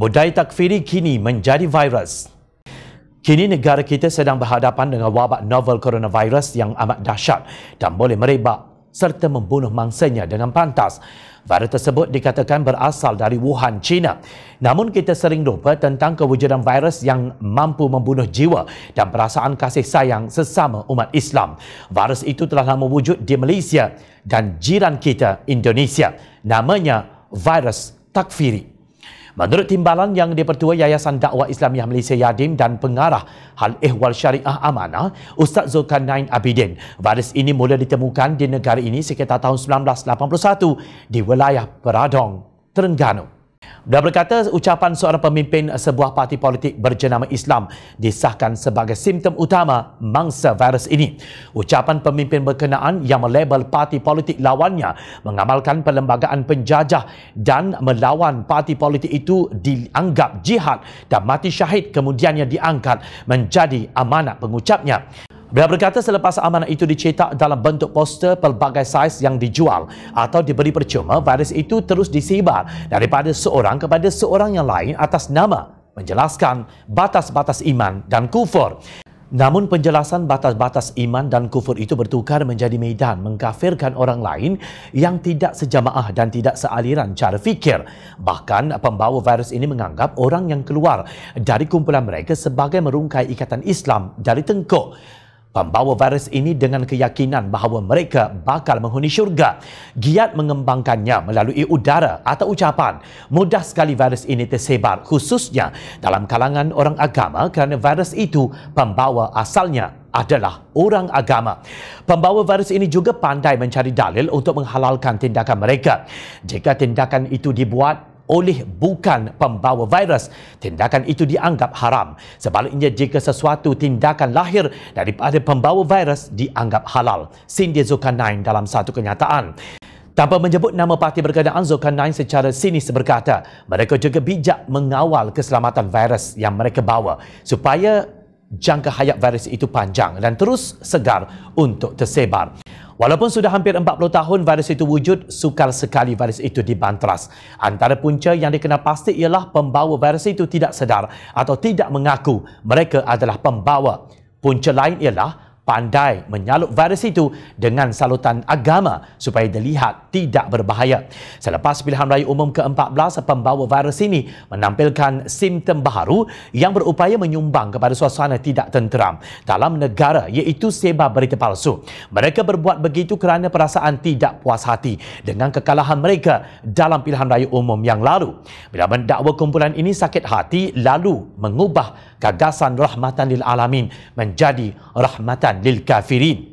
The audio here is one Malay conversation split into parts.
Budaya takfiri kini menjadi virus. Kini negara kita sedang berhadapan dengan wabak novel coronavirus yang amat dahsyat dan boleh merebak serta membunuh mangsanya dengan pantas. Virus tersebut dikatakan berasal dari Wuhan, China. Namun kita sering lupa tentang kewujudan virus yang mampu membunuh jiwa dan perasaan kasih sayang sesama umat Islam. Virus itu telah lama wujud di Malaysia dan jiran kita, Indonesia. Namanya virus takfiri. Menurut timbalan yang dipertua Yayasan Dakwah Islamiah Malaysia Yadim dan pengarah Hal Ehwal Syariah Amanah, Ustaz Zulkarnain Abidin, virus ini mula ditemukan di negara ini sekitar tahun 1981 di wilayah Peradong, Terengganu. Beliau berkata ucapan seorang pemimpin sebuah parti politik berjenama Islam disahkan sebagai simptom utama mangsa virus ini. Ucapan pemimpin berkenaan yang melabel parti politik lawannya mengamalkan perlembagaan penjajah dan melawan parti politik itu dianggap jihad dan mati syahid kemudiannya diangkat menjadi amanat pengucapnya. Beliau berkata selepas amanah itu dicetak dalam bentuk poster pelbagai saiz yang dijual atau diberi percuma, virus itu terus disebar daripada seorang kepada seorang yang lain atas nama menjelaskan batas-batas iman dan kufur. Namun penjelasan batas-batas iman dan kufur itu bertukar menjadi medan mengkafirkan orang lain yang tidak sejamaah dan tidak sealiran cara fikir. Bahkan pembawa virus ini menganggap orang yang keluar dari kumpulan mereka sebagai merungkai ikatan Islam dari tengkuk. Pembawa virus ini dengan keyakinan bahawa mereka bakal menghuni syurga, giat mengembangkannya melalui udara atau ucapan. Mudah sekali virus ini tersebar khususnya dalam kalangan orang agama kerana virus itu pembawa asalnya adalah orang agama. Pembawa virus ini juga pandai mencari dalil untuk menghalalkan tindakan mereka. Jika tindakan itu dibuat oleh bukan pembawa virus. Tindakan itu dianggap haram. Sebaliknya jika sesuatu tindakan lahir daripada pembawa virus dianggap halal. Sindir Zulkarnain dalam satu kenyataan. Tanpa menyebut nama parti berkenaan, Zulkarnain secara sinis berkata, mereka juga bijak mengawal keselamatan virus yang mereka bawa supaya jangka hayat virus itu panjang dan terus segar untuk tersebar. Walaupun sudah hampir 40 tahun virus itu wujud, sukar sekali virus itu dibanteras. Antara punca yang dikenal pasti ialah pembawa virus itu tidak sedar atau tidak mengaku mereka adalah pembawa. Punca lain ialah pandai menyalut virus itu dengan salutan agama supaya dilihat tidak berbahaya. Selepas pilihan raya umum ke-14, pembawa virus ini menampilkan simptom baru yang berupaya menyumbang kepada suasana tidak tenteram dalam negara iaitu sebab berita palsu. Mereka berbuat begitu kerana perasaan tidak puas hati dengan kekalahan mereka dalam pilihan raya umum yang lalu. Bila mendakwa kumpulan ini sakit hati lalu mengubah gagasan rahmatan lil alamin menjadi rahmatan lil kafirin.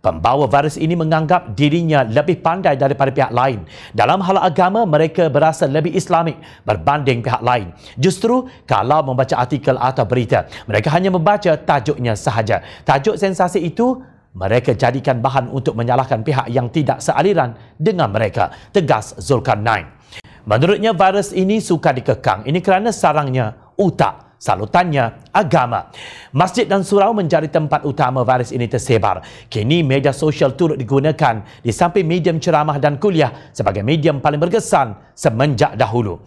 Pembawa virus ini menganggap dirinya lebih pandai daripada pihak lain. Dalam hal agama, mereka berasa lebih Islamik berbanding pihak lain. Justru, kalau membaca artikel atau berita, mereka hanya membaca tajuknya sahaja. Tajuk sensasi itu, mereka jadikan bahan untuk menyalahkan pihak yang tidak sealiran dengan mereka, tegas Zulkarnain. Menurutnya, virus ini suka dikekang. Ini kerana sarangnya utak salutannya agama. Masjid dan surau menjadi tempat utama virus ini tersebar. Kini media sosial turut digunakan di samping medium ceramah dan kuliah sebagai medium paling berkesan semenjak dahulu.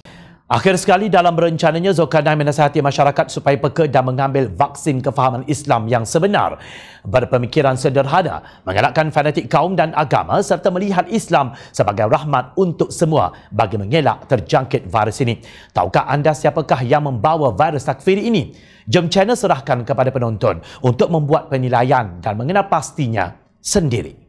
Akhir sekali dalam rencananya Zulkarnain menasihati masyarakat supaya peka dan mengambil vaksin kefahaman Islam yang sebenar berpemikiran sederhana mengelakkan fanatik kaum dan agama serta melihat Islam sebagai rahmat untuk semua bagi mengelak terjangkit virus ini. Tahukah anda siapakah yang membawa virus takfiri ini? Jom channel serahkan kepada penonton untuk membuat penilaian dan mengenal pastinya sendiri.